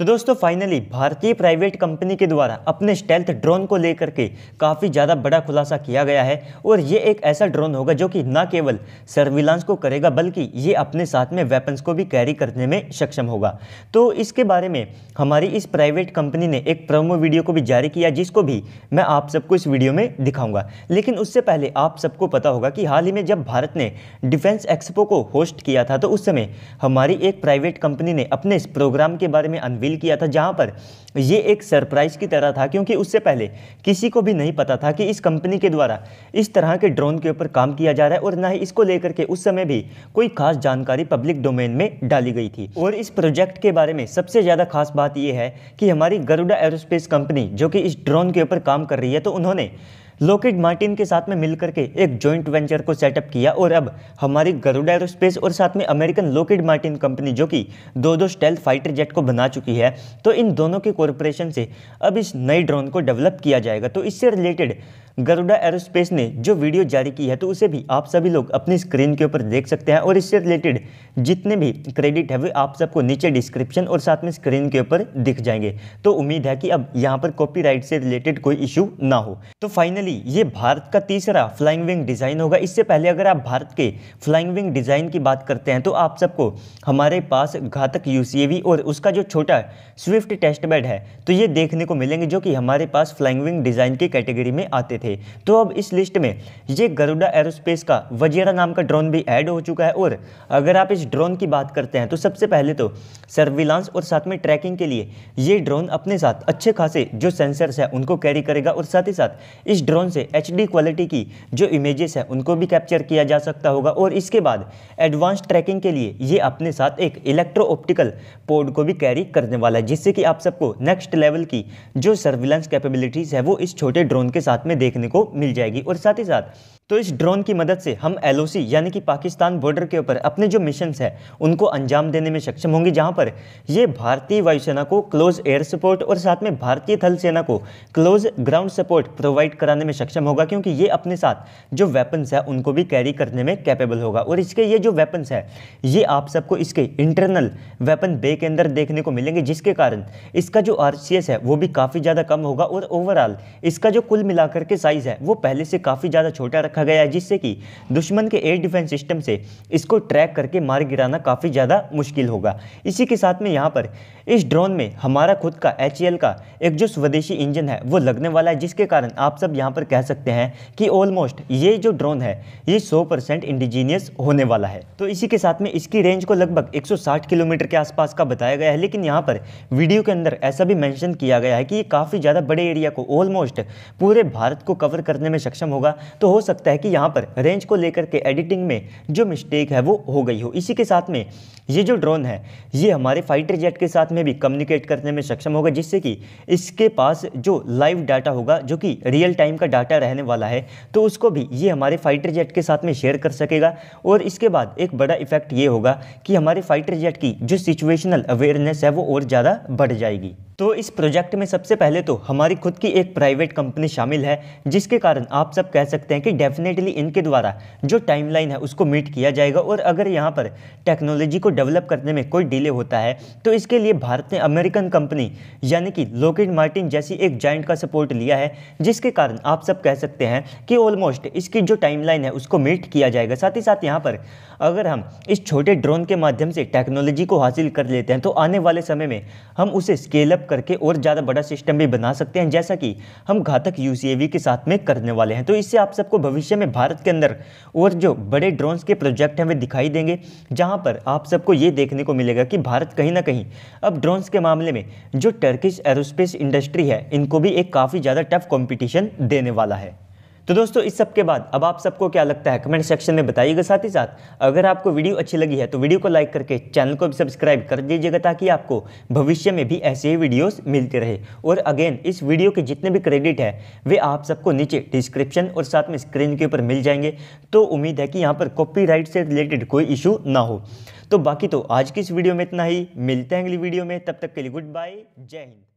तो दोस्तों फाइनली भारतीय प्राइवेट कंपनी के द्वारा अपने स्टेल्थ ड्रोन को लेकर के काफ़ी ज़्यादा बड़ा खुलासा किया गया है और ये एक ऐसा ड्रोन होगा जो कि न केवल सर्विलांस को करेगा बल्कि ये अपने साथ में वेपन्स को भी कैरी करने में सक्षम होगा तो इसके बारे में हमारी इस प्राइवेट कंपनी ने एक प्रोमो वीडियो को भी जारी किया जिसको भी मैं आप सबको इस वीडियो में दिखाऊंगा लेकिन उससे पहले आप सबको पता होगा कि हाल ही में जब भारत ने डिफेंस एक्सपो को होस्ट किया था तो उस समय हमारी एक प्राइवेट कंपनी ने अपने इस प्रोग्राम के बारे में अनवील रिवील किया था जहाँ पर ये एक सरप्राइज़ की तरह था क्योंकि उससे पहले किसी को भी नहीं पता था कि इस कंपनी के द्वारा इस तरह के ड्रोन के ऊपर काम किया जा रहा है और ना ही इसको लेकर के उस समय भी कोई खास जानकारी पब्लिक डोमेन में डाली गई थी और इस प्रोजेक्ट के बारे में सबसे ज़्यादा खास बात यह है कि हमारी गरुडा एरोस्पेस कंपनी जो कि इस ड्रोन के ऊपर काम कर रही है तो उन्होंने लोकेट मार्टिन के साथ में मिलकर के एक जॉइंट वेंचर को सेटअप किया और अब हमारी गरुड एरोस्पेस और साथ में अमेरिकन लोकेट मार्टिन कंपनी जो कि दो दो स्टेल फाइटर जेट को बना चुकी है तो इन दोनों के कॉरपोरेशन से अब इस नई ड्रोन को डेवलप किया जाएगा तो इससे रिलेटेड गरुडा एरोस्पेस ने जो वीडियो जारी की है तो उसे भी आप सभी लोग अपनी स्क्रीन के ऊपर देख सकते हैं और इससे रिलेटेड जितने भी क्रेडिट है वे आप सबको नीचे डिस्क्रिप्शन और साथ में स्क्रीन के ऊपर दिख जाएंगे तो उम्मीद है कि अब यहाँ पर कॉपीराइट से रिलेटेड कोई इशू ना हो तो फाइनली थ्री ये भारत का तीसरा फ्लाइंग विंग डिज़ाइन होगा इससे पहले अगर आप भारत के फ्लाइंग विंग डिज़ाइन की बात करते हैं तो आप सबको हमारे पास घातक यू और उसका जो छोटा स्विफ्ट टेस्ट बेड है तो ये देखने को मिलेंगे जो कि हमारे पास फ्लाइंग विंग डिज़ाइन की कैटेगरी में आते थे तो अब इस लिस्ट में ये गरुडा एरोस्पेस का वजेरा नाम का ड्रोन भी ऐड हो चुका है और अगर आप इस ड्रोन की बात करते हैं तो सबसे पहले तो सर्विलांस और साथ में ट्रैकिंग के लिए ये ड्रोन अपने साथ अच्छे खासे जो सेंसर्स हैं उनको कैरी करेगा और साथ ही साथ इस ड्रोन ड्रोन से एच क्वालिटी की जो इमेजेस है उनको भी कैप्चर किया जा सकता होगा और इसके बाद एडवांस ट्रैकिंग के लिए ये अपने साथ एक इलेक्ट्रो ऑप्टिकल पोर्ड को भी कैरी करने वाला है जिससे कि आप सबको नेक्स्ट लेवल की जो सर्विलेंस कैपेबिलिटीज़ है वो इस छोटे ड्रोन के साथ में देखने को मिल जाएगी और साथ ही साथ तो इस ड्रोन की मदद से हम एलओसी यानी कि पाकिस्तान बॉर्डर के ऊपर अपने जो मिशन है उनको अंजाम देने में सक्षम होंगे जहां पर ये भारतीय वायुसेना को क्लोज एयर सपोर्ट और साथ में भारतीय थल सेना को क्लोज ग्राउंड सपोर्ट प्रोवाइड कराने बनाने में सक्षम होगा क्योंकि ये अपने साथ जो वेपन्स है उनको भी कैरी करने में कैपेबल होगा और इसके ये जो वेपन्स है ये आप सबको इसके इंटरनल वेपन बे के अंदर देखने को मिलेंगे जिसके कारण इसका जो आर है वो भी काफ़ी ज़्यादा कम होगा और ओवरऑल इसका जो कुल मिलाकर के साइज़ है वो पहले से काफ़ी ज़्यादा छोटा रखा गया है जिससे कि दुश्मन के एयर डिफेंस सिस्टम से इसको ट्रैक करके मार गिराना काफ़ी ज़्यादा मुश्किल होगा इसी के साथ में यहाँ पर इस ड्रोन में हमारा खुद का एच का एक जो स्वदेशी इंजन है वो लगने वाला है जिसके कारण आप सब यहाँ यहाँ पर कह सकते हैं कि ऑलमोस्ट ये जो ड्रोन है ये 100 परसेंट इंडिजीनियस होने वाला है तो इसी के साथ में इसकी रेंज को लगभग 160 किलोमीटर के आसपास का बताया गया है लेकिन यहाँ पर वीडियो के अंदर ऐसा भी मैंशन किया गया है कि ये काफ़ी ज़्यादा बड़े एरिया को ऑलमोस्ट पूरे भारत को कवर करने में सक्षम होगा तो हो सकता है कि यहाँ पर रेंज को लेकर के एडिटिंग में जो मिस्टेक है वो हो गई हो इसी के साथ में ये जो ड्रोन है ये हमारे फाइटर जेट के साथ में भी कम्युनिकेट करने में सक्षम होगा जिससे कि इसके पास जो लाइव डाटा होगा जो कि रियल टाइम का डाटा रहने वाला है तो उसको भी ये हमारे फाइटर जेट के साथ में शेयर कर सकेगा और इसके बाद एक बड़ा इफेक्ट ये होगा कि हमारे फाइटर जेट की जो सिचुएशनल अवेयरनेस है वो और ज़्यादा बढ़ जाएगी तो इस प्रोजेक्ट में सबसे पहले तो हमारी खुद की एक प्राइवेट कंपनी शामिल है जिसके कारण आप सब कह सकते हैं कि डेफिनेटली इनके द्वारा जो टाइमलाइन है उसको मीट किया जाएगा और अगर यहाँ पर टेक्नोलॉजी को डेवलप करने में कोई डिले होता है तो इसके लिए भारत ने अमेरिकन कंपनी यानी कि लोकेट मार्टिन जैसी एक जाइंट का सपोर्ट लिया है जिसके कारण आप सब कह सकते हैं कि ऑलमोस्ट इसकी जो टाइमलाइन है उसको मीट किया जाएगा साथ ही साथ यहाँ पर अगर हम इस छोटे ड्रोन के माध्यम से टेक्नोलॉजी को हासिल कर लेते हैं तो आने वाले समय में हम उसे स्केलअप करके और ज़्यादा बड़ा सिस्टम भी बना सकते हैं जैसा कि हम घातक यू के साथ में करने वाले हैं तो इससे आप सबको भविष्य में भारत के अंदर और जो बड़े ड्रोन्स के प्रोजेक्ट हैं वे दिखाई देंगे जहाँ पर आप सबको ये देखने को मिलेगा कि भारत कहीं ना कहीं अब ड्रोन्स के मामले में जो टर्किश एरोस्पेस इंडस्ट्री है इनको भी एक काफ़ी ज़्यादा टफ कॉम्पिटिशन देने वाला है तो दोस्तों इस सब के बाद अब आप सबको क्या लगता है कमेंट सेक्शन में बताइएगा साथ ही साथ अगर आपको वीडियो अच्छी लगी है तो वीडियो को लाइक करके चैनल को भी सब्सक्राइब कर दीजिएगा ताकि आपको भविष्य में भी ऐसे ही वीडियोस मिलते रहे और अगेन इस वीडियो के जितने भी क्रेडिट है वे आप सबको नीचे डिस्क्रिप्शन और साथ में स्क्रीन के ऊपर मिल जाएंगे तो उम्मीद है कि यहाँ पर कॉपी से रिलेटेड कोई इशू ना हो तो बाकी तो आज की इस वीडियो में इतना ही मिलते हैं अगली वीडियो में तब तक के लिए गुड बाय जय हिंद